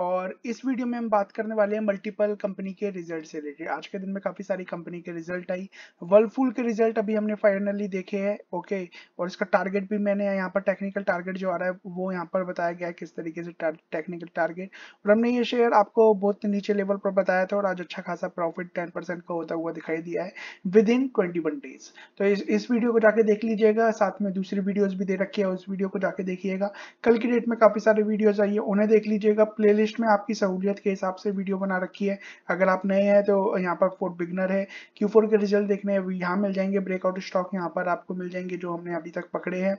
और इस वीडियो में हम बात करने वाले हैं मल्टीपल कंपनी के रिजल्ट से रिलेटेड आज के दिन में काफी सारी कंपनी के रिजल्ट आई वर्लफुल के रिजल्ट अभी हमने फाइनली देखे हैं ओके और इसका टारगेट भी मैंने यहाँ पर टेक्निकल टारगेट जो आ रहा है वो यहाँ पर बताया गया है किस तरीके से टेक्निकल टारगेट और हमने ये शेयर आपको बहुत नीचे लेवल पर बताया था और आज अच्छा खासा प्रॉफिट टेन का होता हुआ दिखाई दिया है विद इन ट्वेंटी डेज तो इस, वीडियो को जाके देख लीजिएगा साथ में दूसरी वीडियोज भी दे रखी है उस वीडियो को जाके देखिएगा कल की डेट में काफी सारे वीडियोज आई है उन्हें देख लीजिएगा प्ले प्लेलिस्ट में आपकी सहूलियत के हिसाब से वीडियो बना रखी है अगर आप नए हैं तो यहाँ पर फोर्ट बिगनर है क्यू फोर के रिजल्ट देखने यहाँ मिल जाएंगे ब्रेकआउट स्टॉक यहाँ पर आपको मिल जाएंगे जो हमने अभी तक पकड़े हैं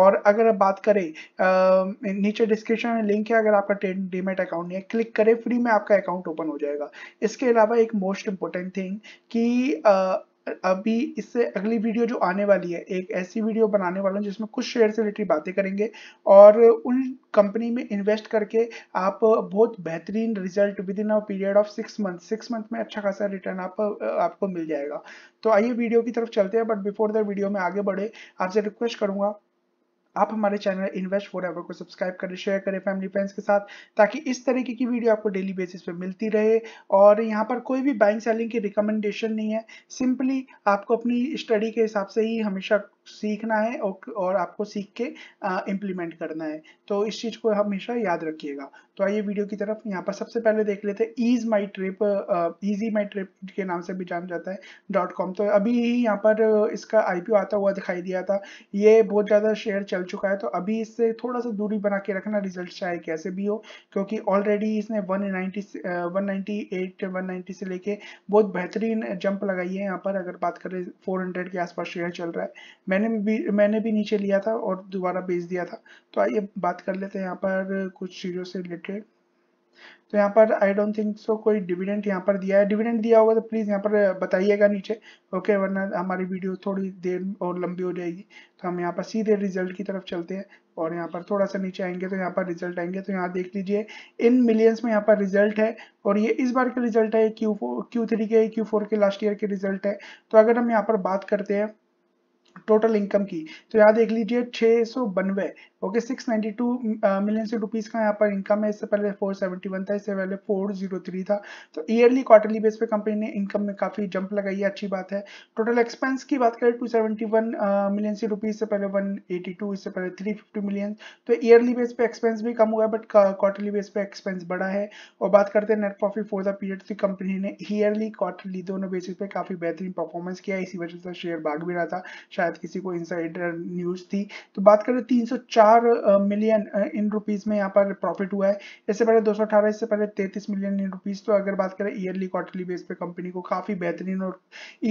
और अगर आप बात करें नीचे डिस्क्रिप्शन में लिंक है अगर आपका डीमेट अकाउंट नहीं है क्लिक करें फ्री में आपका अकाउंट ओपन हो जाएगा इसके अलावा एक मोस्ट इम्पोर्टेंट थिंग कि आ, अभी इससे अगली वीडियो जो आने वाली है एक ऐसी वीडियो बनाने वाला हूँ जिसमें कुछ शेयर से रिलेटेड बातें करेंगे और उन कंपनी में इन्वेस्ट करके आप बहुत बेहतरीन result within a period of six month six month में अच्छा खासा रिटर्न आप आपको मिल जाएगा तो आइए वीडियो की तरफ चलते हैं बट बिफोर द वीडियो में आगे बढ़े आपसे रिक्वेस्ट करूंगा आप हमारे चैनल इन्वेस्ट फॉर एवर को सब्सक्राइब करें शेयर करें फैमिली फ्रेंड्स के साथ ताकि इस तरीके की वीडियो आपको डेली बेसिस पे मिलती रहे और यहाँ पर कोई भी बाइंग सेलिंग की रिकमेंडेशन नहीं है सिंपली आपको अपनी स्टडी के हिसाब से ही हमेशा सीखना है और, और आपको सीख के इम्प्लीमेंट करना है तो इस चीज़ को हमेशा याद रखिएगा तो आइए वीडियो की तरफ यहाँ पर सबसे पहले देख लेते हैं Ease My Trip Easy My Trip के नाम से भी जाना जाता है डॉट कॉम तो अभी ही यहाँ पर इसका आई आता हुआ दिखाई दिया था ये बहुत ज़्यादा शेयर चल चुका है तो अभी इससे थोड़ा सा दूरी बना के रखना रिजल्ट चाहे कैसे भी हो क्योंकि ऑलरेडी इसने वन नाइनटी एट वन से लेके बहुत बेहतरीन जंप लगाई है यहाँ पर अगर बात करें फोर के आसपास शेयर चल रहा है मैंने भी मैंने भी नीचे लिया था और दोबारा बेच दिया था तो आइए बात कर लेते हैं यहाँ पर कुछ चीज़ों से रिलेटेड तो यहाँ पर आई डोंट थिंक सो कोई डिविडेंट यहाँ पर दिया है डिविडेंट दिया होगा तो प्लीज़ यहाँ पर बताइएगा नीचे ओके वरना हमारी वीडियो थोड़ी देर और लंबी हो जाएगी तो हम यहाँ पर सीधे रिजल्ट की तरफ चलते हैं और यहाँ पर थोड़ा सा नीचे आएंगे तो यहाँ पर रिजल्ट आएंगे तो यहाँ देख लीजिए इन मिलियंस में यहाँ पर रिजल्ट है और ये इस बार का रिजल्ट है क्यू फोर के क्यू के लास्ट ईयर के रिजल्ट है तो अगर हम यहाँ पर बात करते हैं टोटल इनकम की तो यहाँ देख लीजिए छः सौ बनवे okay six ninety two million से रुपीज़ का यहाँ पर इनकम है इससे पहले फोर सेवेंटी वन था इससे पहले फोर जीरो थ्री था तो ईयरली क्वार्टरली बेस पे कंपनी ने इनकम में काफ़ी जंप लगाई है अच्छी बात है टोटल एक्सपेंस की बात करें टू सेवेंटी वन मिलियन से रुपीज़ से पहले वन एटी टू इससे पहले थ्री फिफ्टी मिलियन तो ईयरली बेस पे एक्सपेंस भी कम हुआ है बट क्वार्टरली बेस पे एक्सपेंस बढ़ा है और बात करते हैं net profit for the period की कंपनी ने ईयरली क्वार्टरली दोनों बेसिस पे काफ़ी बेहतरीन परफॉर्मेंस किया इसी वजह से शेयर भाग भी रहा था शायद किसी को साइड न्यूज़ थी तो बात करें तीन सौ चार 218 मिलियन इन रुपीस में यहाँ पर प्रॉफिट हुआ है इससे पहले 218 इससे पहले 33 मिलियन इन रुपीस तो अगर बात करें ईयरली क्वार्टरली बेस पे कंपनी को काफी बेहतरीन और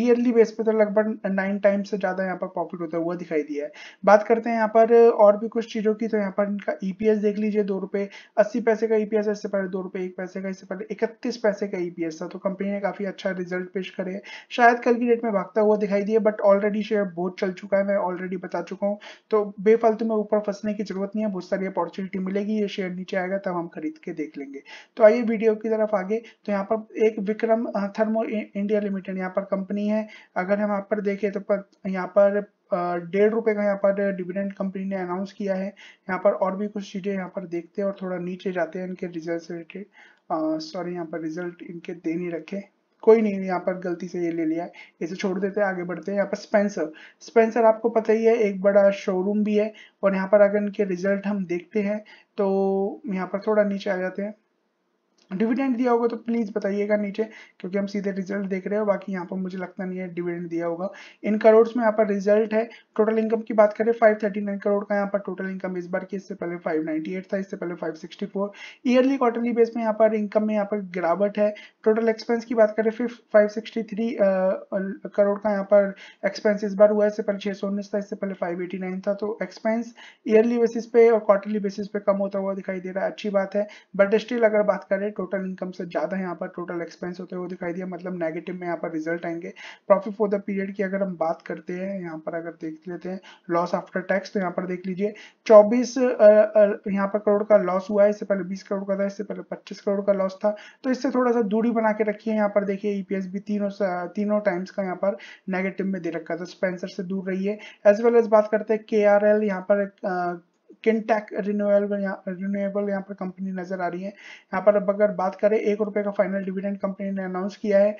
ईयरली बेस पे तो लगभग नाइन टाइम्स से ज्यादा यहाँ पर प्रॉफिट होता हुआ दिखाई दिया है बात करते हैं यहाँ पर और भी कुछ चीजों की तो यहाँ पर इनका ईपीएस e देख लीजिए दो रुपए अस्सी पैसे का ईपीएस e इससे पहले दो रुपए एक पैसे का इससे पहले इकतीस पैसे का ईपीएस e था तो कंपनी ने काफी अच्छा रिजल्ट पेश करे शायद कल की डेट में भागता हुआ दिखाई दिया बट ऑलरेडी शेयर बहुत चल चुका है मैं ऑलरेडी बता चुका हूँ तो बेफालतू में ऊपर फंस फंसने की जरूरत नहीं है बहुत सारी अपॉर्चुनिटी मिलेगी ये शेयर नीचे आएगा तब हम खरीद के देख लेंगे तो आइए वीडियो की तरफ आगे तो यहाँ पर एक विक्रम थर्मो इंडिया लिमिटेड यहाँ पर कंपनी है अगर हम यहाँ पर देखें तो यहाँ पर डेढ़ रुपए का यहाँ पर डिविडेंड कंपनी ने अनाउंस किया है यहाँ पर और भी कुछ चीजें यहाँ पर देखते हैं और थोड़ा नीचे जाते हैं इनके रिजल्ट रिलेटेड सॉरी यहाँ पर रिजल्ट इनके दे नहीं रखे कोई नहीं यहाँ पर गलती से ये ले लिया है इसे छोड़ देते हैं आगे बढ़ते हैं यहाँ पर स्पेंसर स्पेंसर आपको पता ही है एक बड़ा शोरूम भी है और यहाँ पर अगर इनके रिजल्ट हम देखते हैं तो यहाँ पर थोड़ा नीचे आ जाते हैं डिविडेंड दिया होगा तो प्लीज़ बताइएगा नीचे क्योंकि हम सीधे रिजल्ट देख रहे हो बाकी यहाँ पर मुझे लगता नहीं है डिविडेंड दिया होगा इन करोड़ में यहाँ पर रिजल्ट है टोटल इनकम की बात करें फाइव थर्टी नाइन करोड़ का यहाँ पर टोटल इनकम इस बार की इससे पहले एट था इससे पहले फोर ईयरली क्वार्टरली बेस में यहाँ पर इनकम में यहाँ पर गिरावट है टोटल एक्सपेंस की बात करें फिर फाइव करोड़ का यहाँ पर एक्सपेंस इस बार हुआ इससे पहले छह सौ उन्नीस था इससे पहले फाइव एटी नाइन था तो एक्सपेंस ईयरली बेसिस पे और क्वार्टरली बेसिस पे कम होता हुआ दिखाई दे रहा है अच्छी बात है बट स्टिल अगर बात करें टोटल इनकम से ज़्यादा यहाँ पर टोटल एक्सपेंस होते हैं वो दिखाई दिया मतलब नेगेटिव में यहाँ पर रिजल्ट आएंगे प्रॉफिट फॉर द पीरियड की अगर हम बात करते हैं यहाँ पर अगर देख लेते हैं लॉस आफ्टर टैक्स तो यहाँ पर देख लीजिए चौबीस यहाँ पर करोड़ का लॉस हुआ है इससे पहले बीस करोड़ का था इससे पहले पच्चीस करोड़ का लॉस था तो इससे थोड़ा सा दूरी बना के रखिए यहाँ पर देखिए ईपीएस e भी तीनों तीनों टाइम्स का यहाँ पर नेगेटिव में दे रखा था स्पेंसर तो से दूर रही है एज वेल एज बात करते हैं के आर एल यहाँ पर किनटेक रिन्यूएबल रिन्यूएबल यहाँ पर कंपनी नजर आ रही है यहाँ पर अब अगर बात करें एक रुपए का फाइनल डिविडेंड कंपनी ने अनाउंस किया है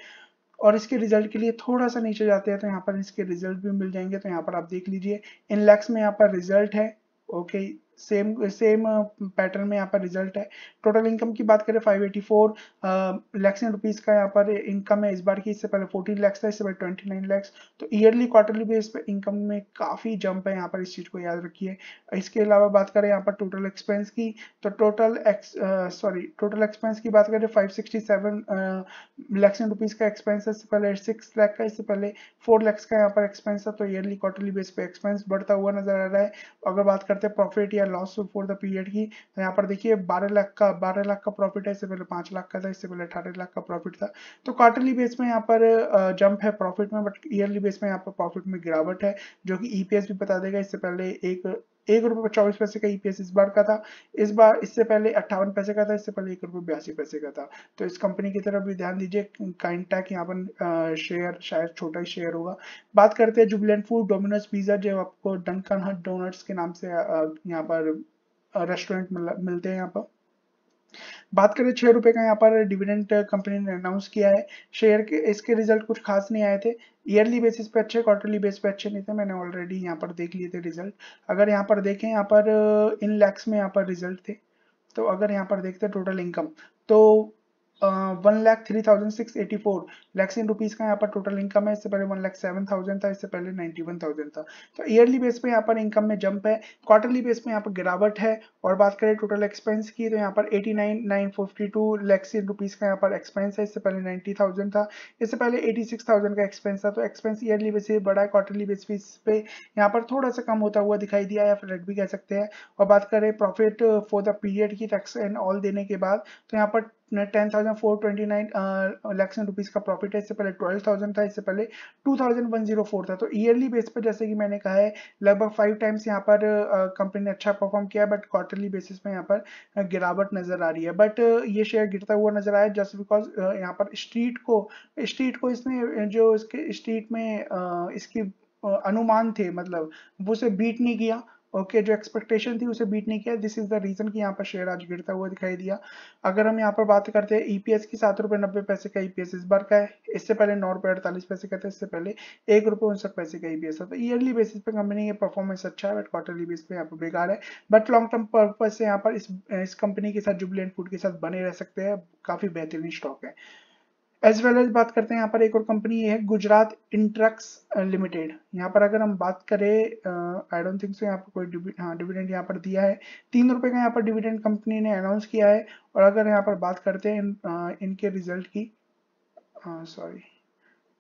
और इसके रिजल्ट के लिए थोड़ा सा नीचे जाते हैं तो यहाँ पर इसके रिजल्ट भी मिल जाएंगे तो यहाँ पर आप देख लीजिए इन लैक्स में यहाँ पर रिजल्ट है ओके सेम सेम पैटर्न में यहाँ पर रिजल्ट है टोटल इनकम की बात करें 584 एटी फोर लैक्स रुपीज का यहाँ पर इनकम है इस बार की इससे पहले 14 लैक्स था इससे पहले 29 लैक्स तो ईयरली क्वार्टरली बेस पे इनकम में काफ़ी जंप है यहाँ पर इस चीज़ को याद रखिए इसके अलावा बात करें यहाँ पर टोटल एक्सपेंस की तो टोटल सॉरी टोटल एक्सपेंस की बात करें five sixty seven lakhs rupees का एक्सपेंस है इससे पहले सिक्स लाख का इससे पहले फोर लैक्स का यहाँ पर एक्सपेंस था तो ईयरली क्वार्टरली बेस पे एक्सपेंस बढ़ता हुआ नजर आ रहा है अगर बात करते हैं प्रॉफिट या या लॉस फॉर द पीरियड की तो यहाँ पर देखिए बारह लाख का बारह लाख का प्रॉफिट है इससे पहले पांच लाख का था इससे पहले अठारह लाख का प्रॉफिट था तो क्वार्टरली बेस में यहाँ पर जंप है प्रॉफिट में बट ईयरली बेस में यहाँ पर प्रॉफिट में गिरावट है जो कि ईपीएस e भी बता देगा इससे पहले एक एक रुपए चौबीस पैसे का ईपीएस e इस बार का था इस बार इससे पहले अट्ठावन पैसे का था इससे पहले एक रुपये बयासी पैसे का था तो इस कंपनी की तरफ भी ध्यान दीजिए काइंटैक यहाँ पर शेयर शायद छोटा ही शेयर होगा बात करते हैं जुबलेंट फूड डोमिनोज पिज्जा जो आपको डंकन हट डोनट्स के नाम से यहाँ पर रेस्टोरेंट मिलते हैं यहाँ पर बात करें छह रुपए का यहाँ पर डिविडेंट कंपनी ने अनाउंस किया है शेयर के इसके रिजल्ट कुछ खास नहीं आए थे ईयरली बेसिस पे अच्छे क्वार्टरली बेस पे अच्छे नहीं थे मैंने ऑलरेडी यहाँ पर देख लिए थे रिजल्ट अगर यहाँ पर देखें यहाँ पर इन लैक्स में यहाँ पर रिजल्ट थे तो अगर यहाँ पर देखते टोटल इनकम तो one lakh three thousand six eighty four lakhs in rupees का यहाँ पर टोटल इनकम है इससे पहले वन लाख सेवन थाउजेंड था इससे पहले नाइन्टी वन थाउजेंड था तो ईयरली बेस पे यहाँ पर इनकम में जंप है क्वार्टरली बेस पे यहाँ पर गिरावट है और बात करें टोटल एक्सपेंस की तो यहाँ पर eighty nine nine fifty two lakhs in rupees का यहाँ पर एक्सपेंस है इससे पहले नाइन्टी थाउजेंड था इससे पहले एटी सिक्स थाउजेंड का एक्सपेंस था तो एक्सपेंस ईयरली बेस पे बड़ा है क्वार्टरली बेस पे यहाँ पर थोड़ा सा कम होता हुआ दिखाई दिया या फिर भी कह सकते हैं और बात करें प्रॉफिट फॉर द पीरियड की टैक्स एंड ऑल देने के बाद तो यहाँ पर ten thousand four twenty nine lakhs in rupees का प्रॉफिट है इससे पहले ट्वेल्व थाउजेंड था इससे पहले two thousand one zero four था तो ईयरली बेस पर जैसे कि मैंने कहा है लगभग फाइव टाइम्स यहाँ पर कंपनी uh, ने अच्छा परफॉर्म किया बट क्वार्टरली बेसिस पे यहाँ पर uh, गिरावट नजर आ रही है बट uh, ये शेयर गिरता हुआ नजर आया जस्ट बिकॉज यहाँ पर स्ट्रीट को स्ट्रीट को इसने जो इसके स्ट्रीट में इसकी अनुमान थे मतलब वो उसे बीट नहीं किया ओके जो एक्सपेक्टेशन थी उसे बीट नहीं किया दिस इज द रीजन कि यहाँ पर शेयर आज गिरता हुआ दिखाई दिया अगर हम यहाँ पर बात करते हैं ईपीएस e की सात रुपए नब्बे पैसे का ईपीएस e इस बार का है इससे पहले नौ रुपए अड़तालीस पैसे का था इससे पहले एक रुपए उनसठ पैसे का ईपीएस e था तो ईयरली बेसिस पे कंपनी का परफॉर्मेंस अच्छा है बट क्वार्टरली बेसिस पे यहाँ पर बेकार है बट लॉन्ग टर्म पर्पज से यहाँ पर इस, कंपनी के साथ जुबलेंट फूड के साथ बने रह सकते हैं काफी बेहतरीन स्टॉक है एज वेल एज बात करते हैं यहाँ पर एक और कंपनी है गुजरात इंट्रक्स लिमिटेड यहाँ पर अगर हम बात करें आई डोंट थिंक सो यहाँ पर कोई हाँ डिविडेंड यहाँ पर दिया है तीन रुपए का यहाँ पर डिविडेंड कंपनी ने अनाउंस किया है और अगर यहाँ पर बात करते हैं इन, इनके रिजल्ट की सॉरी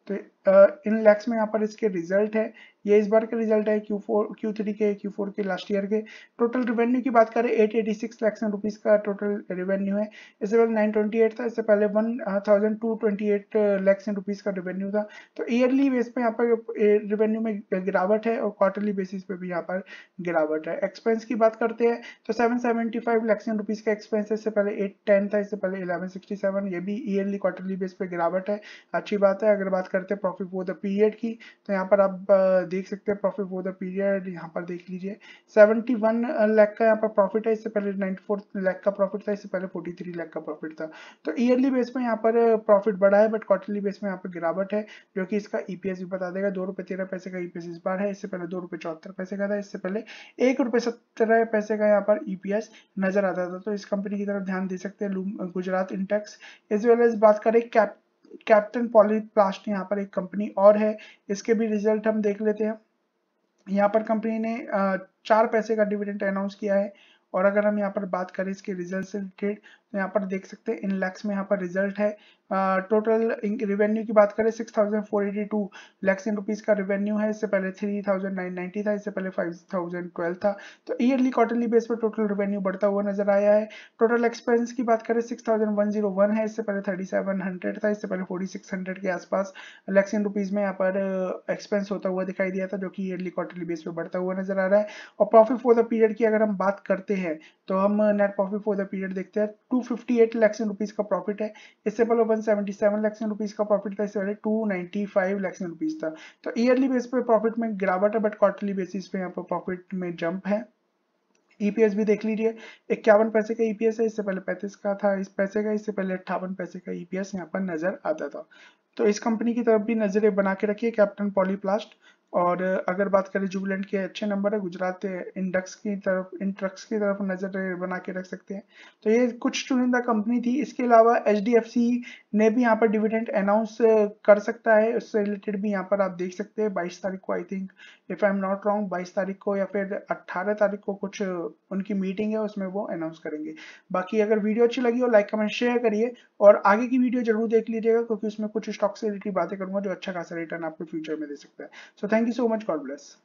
तो इन लैक्स में यहाँ पर इसके रिजल्ट है ये इस बार के रिजल्ट है क्यू फोर क्यू थ्री के क्यू फोर के लास्ट ईयर के टोटल रिवेन्यू की बात करें eight eighty six lakhs rupees का टोटल रिवेन्यू है इससे पहले नाइन ट्वेंटी एट था इससे पहले one thousand two twenty eight lakhs rupees का रिवेन्यू था तो ईयरली बेस पे यहाँ पर रिवेन्यू uh, में uh, गिरावट है और क्वार्टरली बेसिस पे भी यहाँ पर गिरावट है एक्सपेंस की बात करते हैं तो seven seventy five lakhs and rupees का एक्सपेंस इससे पहले एट टेन था इससे पहले इलेवन सिक्सटी सेवन ये भी ईयरली क्वार्टरली बेस पे गिरावट है अच्छी बात है अगर बात करते हैं प्रॉफिट फॉर द पीरियड की तो यहाँ पर आप देख सकते हैं प्रॉफिट फॉर द पीरियड यहाँ पर देख लीजिए 71 लाख का यहाँ पर प्रॉफिट है इससे पहले 94 लाख का प्रॉफिट था इससे पहले 43 लाख का प्रॉफिट था तो ईयरली बेस में यहाँ पर प्रॉफिट बढ़ा है बट क्वार्टरली बेस में यहाँ पर गिरावट है जो कि इसका ईपीएस e भी बता देगा दो रुपये तेरह पैसे का ईपीएस e इस बार है इससे पहले दो रुपये चौहत्तर पैसे का था इससे पहले एक रुपये सत्रह पैसे का यहाँ पर ईपीएस e नजर आता था तो इस कंपनी की तरफ ध्यान दे सकते हैं Gujarat Intex as well as बात करें कैप कैप्टन पॉलीप्लास्ट यहाँ पर एक कंपनी और है इसके भी रिजल्ट हम देख लेते हैं यहाँ पर कंपनी ने चार पैसे का डिविडेंड अनाउंस किया है और अगर हम यहाँ पर बात करें इसके रिजल्ट से रिलेटेड तो यहाँ पर देख सकते हैं इन लैक्स में यहाँ पर रिजल्ट है टोटल रिवेन्यू की बात करें 6,482 लैक्स इन रुपीज़ का रिवेन्यू है इससे पहले 3,990 था इससे पहले 5,012 था तो ईयरली क्वार्टरली बेस पर टोटल रिवेन्यू बढ़ता हुआ नजर आया है टोटल एक्सपेंस की बात करें 6,101 है इससे पहले 3,700 था इससे पहले 4,600 के आसपास लैक्स इन रुपीज़ में यहाँ पर एक्सपेंस होता हुआ दिखाई दिया था जो कि ईयरली क्वार्टरली बेस पर बढ़ता हुआ नजर आ रहा है और प्रॉफिट फॉर द पीरियड की अगर हम बात करते हैं तो हम net profit for the period देखते हैं टू 258 लाख इन रुपीस का प्रॉफिट है इससे पहले 177 लाख इन रुपीस का प्रॉफिट था इससे पहले 295 लाख इन रुपीज था तो ईयरली बेस पे प्रॉफिट में गिरावट है बट क्वार्टरली बेसिस पे यहाँ पर प्रॉफिट में जंप है ईपीएस e भी देख लीजिए इक्यावन पैसे का ईपीएस e है इससे पहले पैंतीस का था इस पैसे का इससे पहले अट्ठावन पैसे का ईपीएस e यहाँ पर नजर आता था तो इस कंपनी की तरफ भी नजरें बना के रखिए कैप्टन पॉलीप्लास्ट और अगर बात करें जुबिलेंट के अच्छे नंबर है गुजरात इंडक्स की तरफ इंट्रक्स की तरफ नज़र बना के रख सकते हैं तो ये कुछ चुनिंदा कंपनी थी इसके अलावा एच ने भी यहाँ पर डिविडेंड अनाउंस कर सकता है उससे रिलेटेड भी यहाँ पर आप देख सकते हैं बाईस तारीख को I think if I am not wrong बाईस तारीख को या फिर अट्ठारह तारीख को कुछ उनकी मीटिंग है उसमें वो अनाउंस करेंगे बाकी अगर वीडियो अच्छी लगी हो लाइक कमेंट शेयर करिए और आगे की वीडियो जरूर देख लीजिएगा क्योंकि उसमें कुछ स्टॉक से रिलेटेड बातें करूंगा जो अच्छा खासा रिटर्न आपको फ्यूचर में दे सकता है so thank Thank you so much. God bless.